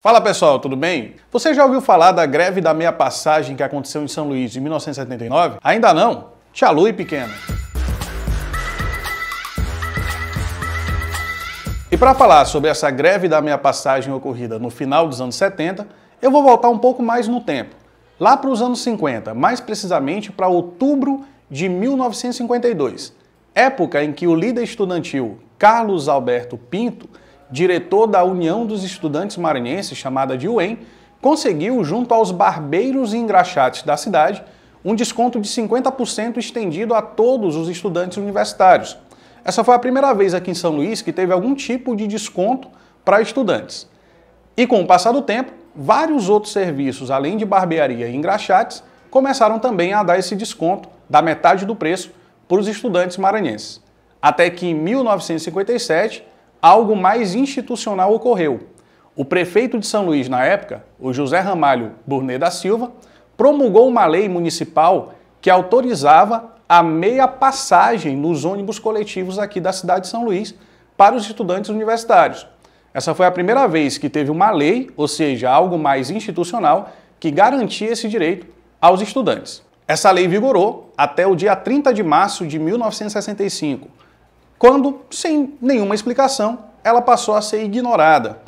Fala pessoal, tudo bem? Você já ouviu falar da greve da meia passagem que aconteceu em São Luís em 1979? Ainda não? Te alue, pequeno! E para falar sobre essa greve da meia passagem ocorrida no final dos anos 70, eu vou voltar um pouco mais no tempo, lá para os anos 50, mais precisamente para outubro de 1952, época em que o líder estudantil Carlos Alberto Pinto diretor da União dos Estudantes Maranhenses, chamada de UEM, conseguiu, junto aos barbeiros e engraxates da cidade, um desconto de 50% estendido a todos os estudantes universitários. Essa foi a primeira vez aqui em São Luís que teve algum tipo de desconto para estudantes. E com o passar do tempo, vários outros serviços, além de barbearia e engraxates, começaram também a dar esse desconto da metade do preço para os estudantes maranhenses. Até que em 1957, algo mais institucional ocorreu. O prefeito de São Luís, na época, o José Ramalho Burnet da Silva, promulgou uma lei municipal que autorizava a meia passagem nos ônibus coletivos aqui da cidade de São Luís para os estudantes universitários. Essa foi a primeira vez que teve uma lei, ou seja, algo mais institucional, que garantia esse direito aos estudantes. Essa lei vigorou até o dia 30 de março de 1965 quando, sem nenhuma explicação, ela passou a ser ignorada.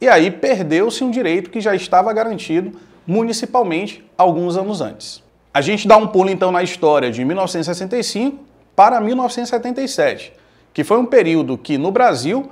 E aí perdeu-se um direito que já estava garantido municipalmente alguns anos antes. A gente dá um pulo então na história de 1965 para 1977, que foi um período que no Brasil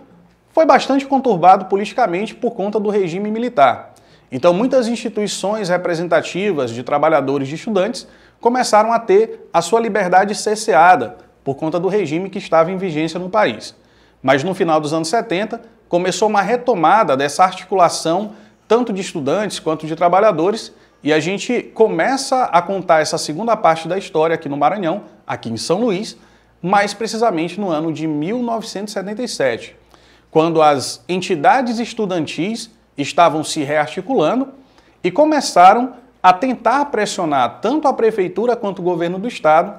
foi bastante conturbado politicamente por conta do regime militar. Então, muitas instituições representativas de trabalhadores e estudantes começaram a ter a sua liberdade cesseada por conta do regime que estava em vigência no país. Mas no final dos anos 70, começou uma retomada dessa articulação, tanto de estudantes quanto de trabalhadores, e a gente começa a contar essa segunda parte da história aqui no Maranhão, aqui em São Luís, mais precisamente no ano de 1977, quando as entidades estudantis estavam se rearticulando e começaram a tentar pressionar tanto a prefeitura quanto o governo do estado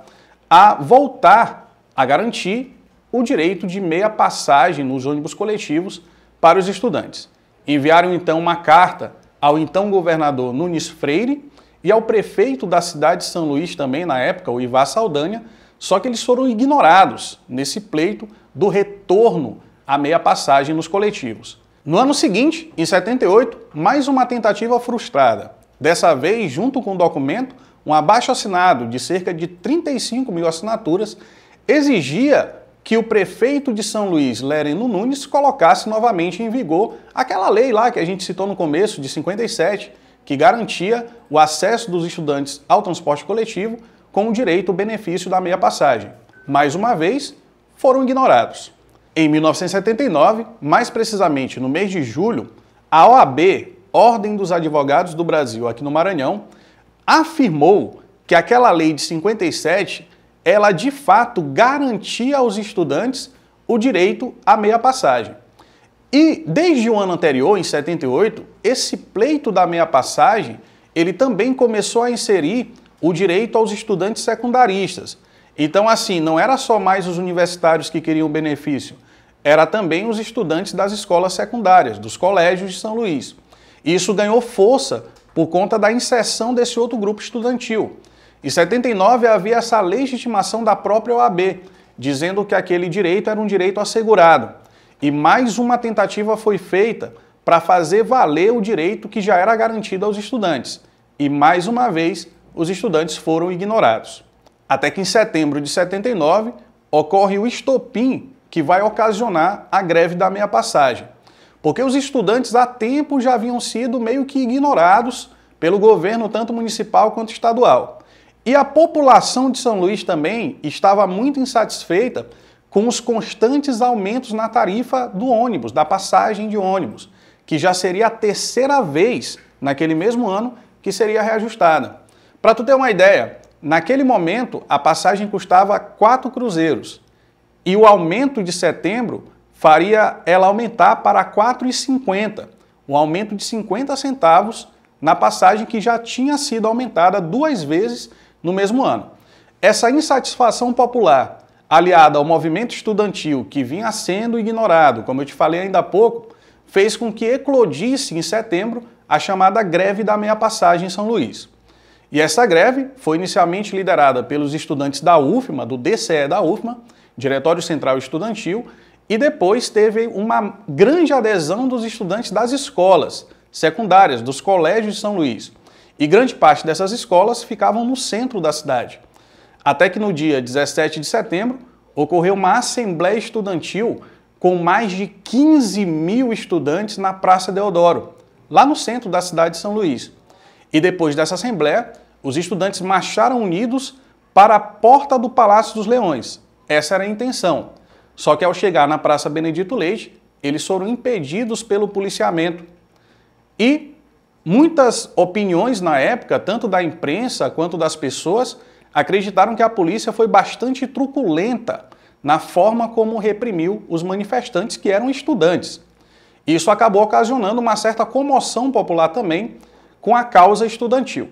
a voltar a garantir o direito de meia passagem nos ônibus coletivos para os estudantes. Enviaram então uma carta ao então governador Nunes Freire e ao prefeito da cidade de São Luís também na época, o Ivar Saldanha, só que eles foram ignorados nesse pleito do retorno à meia passagem nos coletivos. No ano seguinte, em 78, mais uma tentativa frustrada. Dessa vez, junto com o documento, um abaixo assinado de cerca de 35 mil assinaturas, exigia que o prefeito de São Luís, Lereno Nunes, colocasse novamente em vigor aquela lei lá que a gente citou no começo, de 57, que garantia o acesso dos estudantes ao transporte coletivo com o direito ao benefício da meia passagem. Mais uma vez, foram ignorados. Em 1979, mais precisamente no mês de julho, a OAB, Ordem dos Advogados do Brasil aqui no Maranhão, afirmou que aquela lei de 57, ela de fato garantia aos estudantes o direito à meia passagem. E desde o ano anterior, em 78, esse pleito da meia passagem, ele também começou a inserir o direito aos estudantes secundaristas. Então, assim, não era só mais os universitários que queriam o benefício, era também os estudantes das escolas secundárias, dos colégios de São Luís. Isso ganhou força por conta da inserção desse outro grupo estudantil. Em 79 havia essa legitimação da própria OAB, dizendo que aquele direito era um direito assegurado. E mais uma tentativa foi feita para fazer valer o direito que já era garantido aos estudantes. E mais uma vez, os estudantes foram ignorados. Até que em setembro de 79 ocorre o estopim que vai ocasionar a greve da meia passagem porque os estudantes há tempo já haviam sido meio que ignorados pelo governo, tanto municipal quanto estadual. E a população de São Luís também estava muito insatisfeita com os constantes aumentos na tarifa do ônibus, da passagem de ônibus, que já seria a terceira vez naquele mesmo ano que seria reajustada. Para tu ter uma ideia, naquele momento a passagem custava quatro cruzeiros e o aumento de setembro faria ela aumentar para 4,50, um aumento de 50 centavos na passagem que já tinha sido aumentada duas vezes no mesmo ano. Essa insatisfação popular, aliada ao movimento estudantil que vinha sendo ignorado, como eu te falei ainda há pouco, fez com que eclodisse em setembro a chamada greve da meia passagem em São Luís. E essa greve foi inicialmente liderada pelos estudantes da UFMA, do DCE da UFMA, Diretório Central Estudantil, e depois teve uma grande adesão dos estudantes das escolas secundárias, dos colégios de São Luís. E grande parte dessas escolas ficavam no centro da cidade. Até que no dia 17 de setembro ocorreu uma assembleia estudantil com mais de 15 mil estudantes na Praça Deodoro, lá no centro da cidade de São Luís. E depois dessa assembleia, os estudantes marcharam unidos para a porta do Palácio dos Leões. Essa era a intenção. Só que ao chegar na Praça Benedito Leite, eles foram impedidos pelo policiamento. E muitas opiniões na época, tanto da imprensa quanto das pessoas, acreditaram que a polícia foi bastante truculenta na forma como reprimiu os manifestantes que eram estudantes. Isso acabou ocasionando uma certa comoção popular também com a causa estudantil.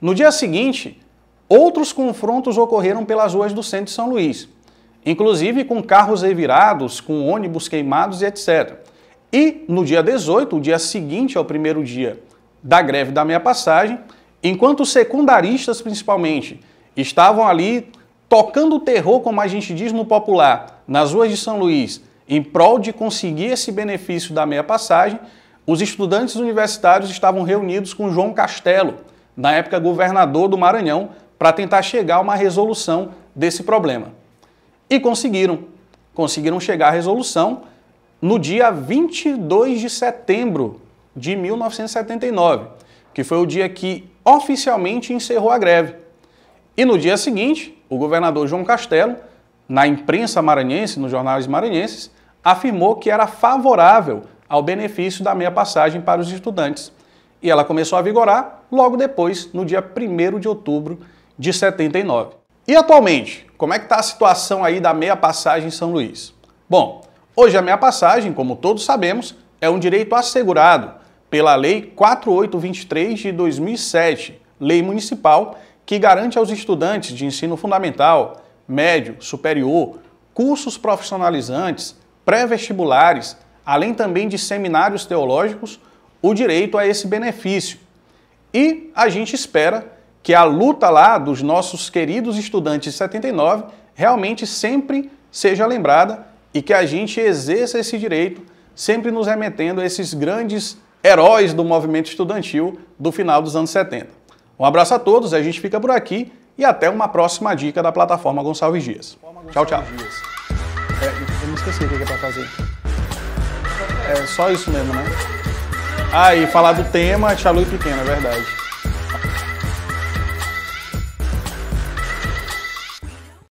No dia seguinte, outros confrontos ocorreram pelas ruas do centro de São Luís inclusive com carros revirados, com ônibus queimados e etc. E no dia 18, o dia seguinte ao primeiro dia da greve da meia passagem, enquanto os secundaristas principalmente estavam ali tocando o terror, como a gente diz no popular, nas ruas de São Luís, em prol de conseguir esse benefício da meia passagem, os estudantes universitários estavam reunidos com João Castelo, na época governador do Maranhão, para tentar chegar a uma resolução desse problema. E conseguiram. Conseguiram chegar à resolução no dia 22 de setembro de 1979, que foi o dia que oficialmente encerrou a greve. E no dia seguinte, o governador João Castelo, na imprensa maranhense, nos jornais maranhenses, afirmou que era favorável ao benefício da meia passagem para os estudantes. E ela começou a vigorar logo depois, no dia 1 de outubro de 79. E atualmente, como é que está a situação aí da meia passagem em São Luís? Bom, hoje a meia passagem, como todos sabemos, é um direito assegurado pela Lei 4823 de 2007, lei municipal que garante aos estudantes de ensino fundamental, médio, superior, cursos profissionalizantes, pré-vestibulares, além também de seminários teológicos, o direito a esse benefício. E a gente espera que a luta lá dos nossos queridos estudantes de 79 realmente sempre seja lembrada e que a gente exerça esse direito, sempre nos remetendo a esses grandes heróis do movimento estudantil do final dos anos 70. Um abraço a todos, a gente fica por aqui e até uma próxima dica da plataforma Gonçalves Dias. tchau, tchau. É, eu me esqueci o que é para fazer. É só isso mesmo, né? Ah, e falar do tema Tchalu e Pequeno, é verdade.